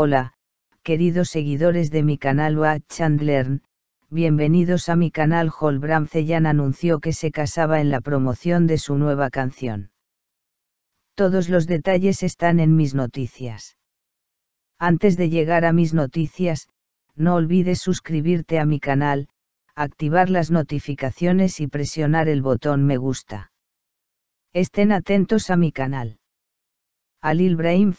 Hola, queridos seguidores de mi canal and Chandler, bienvenidos a mi canal Holbram Zeyan anunció que se casaba en la promoción de su nueva canción. Todos los detalles están en mis noticias. Antes de llegar a mis noticias, no olvides suscribirte a mi canal, activar las notificaciones y presionar el botón me gusta. Estén atentos a mi canal. Al Brahim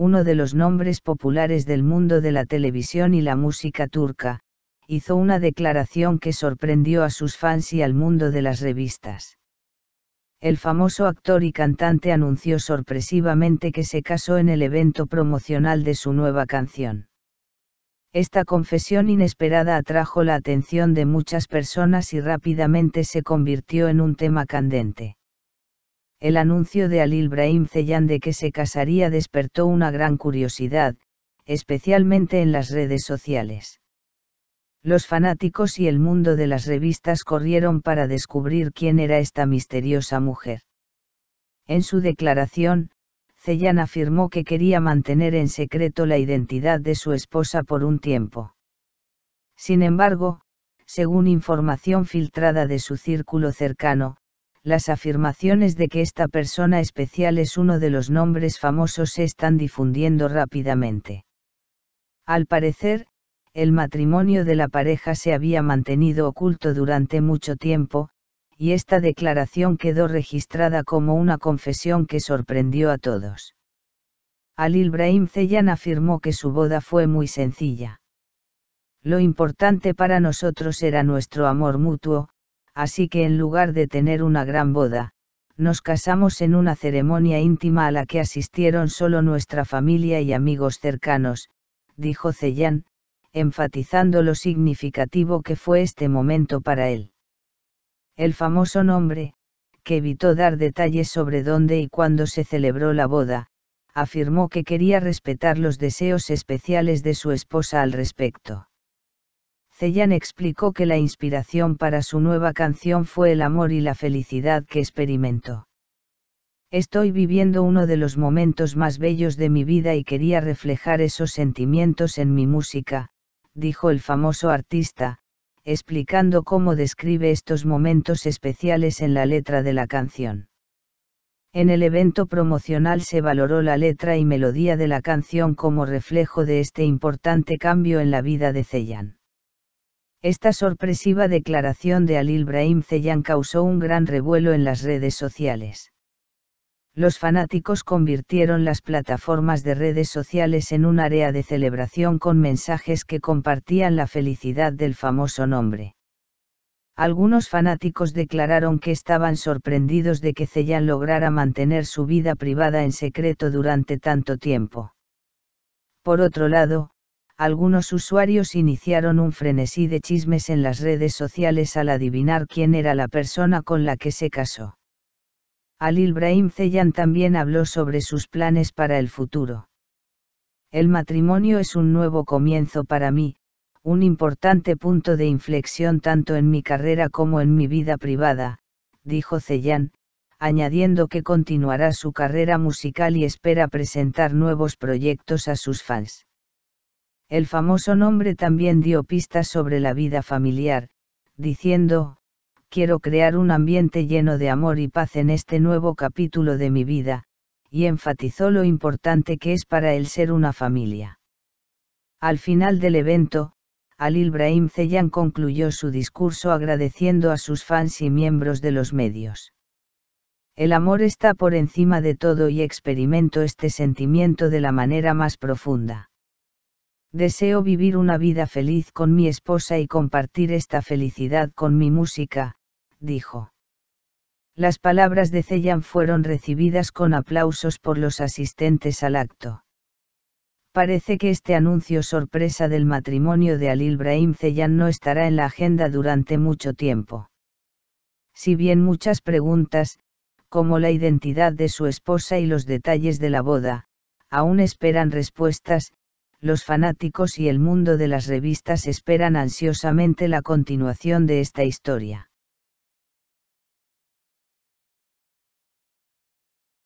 uno de los nombres populares del mundo de la televisión y la música turca, hizo una declaración que sorprendió a sus fans y al mundo de las revistas. El famoso actor y cantante anunció sorpresivamente que se casó en el evento promocional de su nueva canción. Esta confesión inesperada atrajo la atención de muchas personas y rápidamente se convirtió en un tema candente el anuncio de Alil Ibrahim Zeyan de que se casaría despertó una gran curiosidad, especialmente en las redes sociales. Los fanáticos y el mundo de las revistas corrieron para descubrir quién era esta misteriosa mujer. En su declaración, Ceyan afirmó que quería mantener en secreto la identidad de su esposa por un tiempo. Sin embargo, según información filtrada de su círculo cercano, las afirmaciones de que esta persona especial es uno de los nombres famosos se están difundiendo rápidamente. Al parecer, el matrimonio de la pareja se había mantenido oculto durante mucho tiempo, y esta declaración quedó registrada como una confesión que sorprendió a todos. Al-Ibrahim Zeyan afirmó que su boda fue muy sencilla. Lo importante para nosotros era nuestro amor mutuo, así que en lugar de tener una gran boda, nos casamos en una ceremonia íntima a la que asistieron solo nuestra familia y amigos cercanos, dijo Cellán, enfatizando lo significativo que fue este momento para él. El famoso nombre, que evitó dar detalles sobre dónde y cuándo se celebró la boda, afirmó que quería respetar los deseos especiales de su esposa al respecto. Ceyan explicó que la inspiración para su nueva canción fue el amor y la felicidad que experimentó. Estoy viviendo uno de los momentos más bellos de mi vida y quería reflejar esos sentimientos en mi música, dijo el famoso artista, explicando cómo describe estos momentos especiales en la letra de la canción. En el evento promocional se valoró la letra y melodía de la canción como reflejo de este importante cambio en la vida de Ceyan. Esta sorpresiva declaración de Alil Brahim Zeyan causó un gran revuelo en las redes sociales. Los fanáticos convirtieron las plataformas de redes sociales en un área de celebración con mensajes que compartían la felicidad del famoso nombre. Algunos fanáticos declararon que estaban sorprendidos de que Zeyan lograra mantener su vida privada en secreto durante tanto tiempo. Por otro lado, algunos usuarios iniciaron un frenesí de chismes en las redes sociales al adivinar quién era la persona con la que se casó. Al Ibrahim Zeyan también habló sobre sus planes para el futuro. El matrimonio es un nuevo comienzo para mí, un importante punto de inflexión tanto en mi carrera como en mi vida privada, dijo Zeyan, añadiendo que continuará su carrera musical y espera presentar nuevos proyectos a sus fans. El famoso nombre también dio pistas sobre la vida familiar, diciendo, quiero crear un ambiente lleno de amor y paz en este nuevo capítulo de mi vida, y enfatizó lo importante que es para él ser una familia. Al final del evento, al Ibrahim Zeyan concluyó su discurso agradeciendo a sus fans y miembros de los medios. El amor está por encima de todo y experimento este sentimiento de la manera más profunda. Deseo vivir una vida feliz con mi esposa y compartir esta felicidad con mi música, dijo. Las palabras de Zeyan fueron recibidas con aplausos por los asistentes al acto. Parece que este anuncio sorpresa del matrimonio de Alil Brahim no estará en la agenda durante mucho tiempo. Si bien muchas preguntas, como la identidad de su esposa y los detalles de la boda, aún esperan respuestas, los fanáticos y el mundo de las revistas esperan ansiosamente la continuación de esta historia.